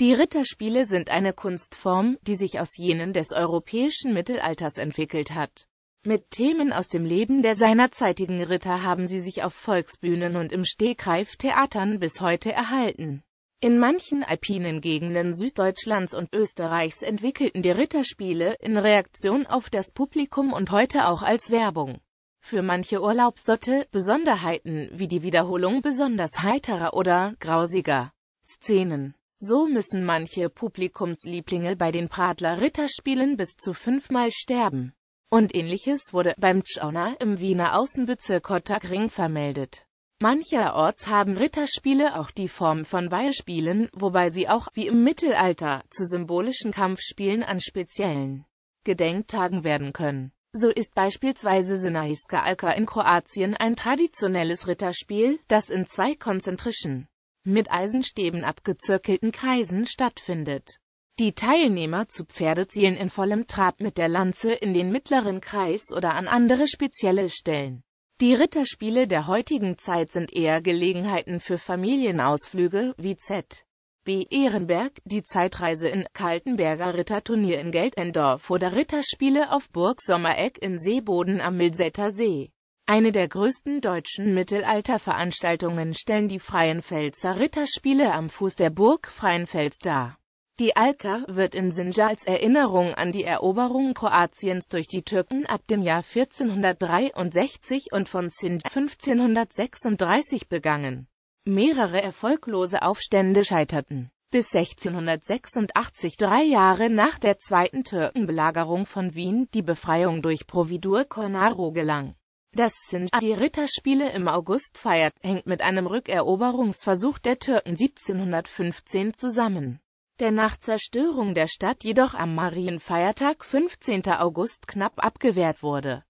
Die Ritterspiele sind eine Kunstform, die sich aus jenen des europäischen Mittelalters entwickelt hat. Mit Themen aus dem Leben der seinerzeitigen Ritter haben sie sich auf Volksbühnen und im Stegreif Theatern bis heute erhalten. In manchen alpinen Gegenden Süddeutschlands und Österreichs entwickelten die Ritterspiele in Reaktion auf das Publikum und heute auch als Werbung. Für manche Urlaubsorte Besonderheiten wie die Wiederholung besonders heiterer oder grausiger Szenen. So müssen manche Publikumslieblinge bei den Pradler Ritterspielen bis zu fünfmal sterben. Und ähnliches wurde beim Tschauna im Wiener Außenbezirk Kottagring vermeldet. Mancherorts haben Ritterspiele auch die Form von Weihspielen, wobei sie auch, wie im Mittelalter, zu symbolischen Kampfspielen an speziellen Gedenktagen werden können. So ist beispielsweise Sinaiska Alka in Kroatien ein traditionelles Ritterspiel, das in zwei konzentrischen mit Eisenstäben abgezirkelten Kreisen stattfindet. Die Teilnehmer zu Pferde zielen in vollem Trab mit der Lanze in den mittleren Kreis oder an andere spezielle Stellen. Die Ritterspiele der heutigen Zeit sind eher Gelegenheiten für Familienausflüge, wie Z. B. Ehrenberg, die Zeitreise in Kaltenberger Ritterturnier in Geltendorf oder Ritterspiele auf Burg Sommereck in Seeboden am Milsäter See. Eine der größten deutschen Mittelalterveranstaltungen stellen die Freienfelser Ritterspiele am Fuß der Burg Freienfels dar. Die Alka wird in Sinja als Erinnerung an die Eroberung Kroatiens durch die Türken ab dem Jahr 1463 und von Sinj 1536 begangen. Mehrere erfolglose Aufstände scheiterten. Bis 1686, drei Jahre nach der zweiten Türkenbelagerung von Wien, die Befreiung durch Providur Cornaro gelang. Das sind die Ritterspiele im August feiert, hängt mit einem Rückeroberungsversuch der Türken 1715 zusammen der nach Zerstörung der Stadt jedoch am Marienfeiertag 15. August knapp abgewehrt wurde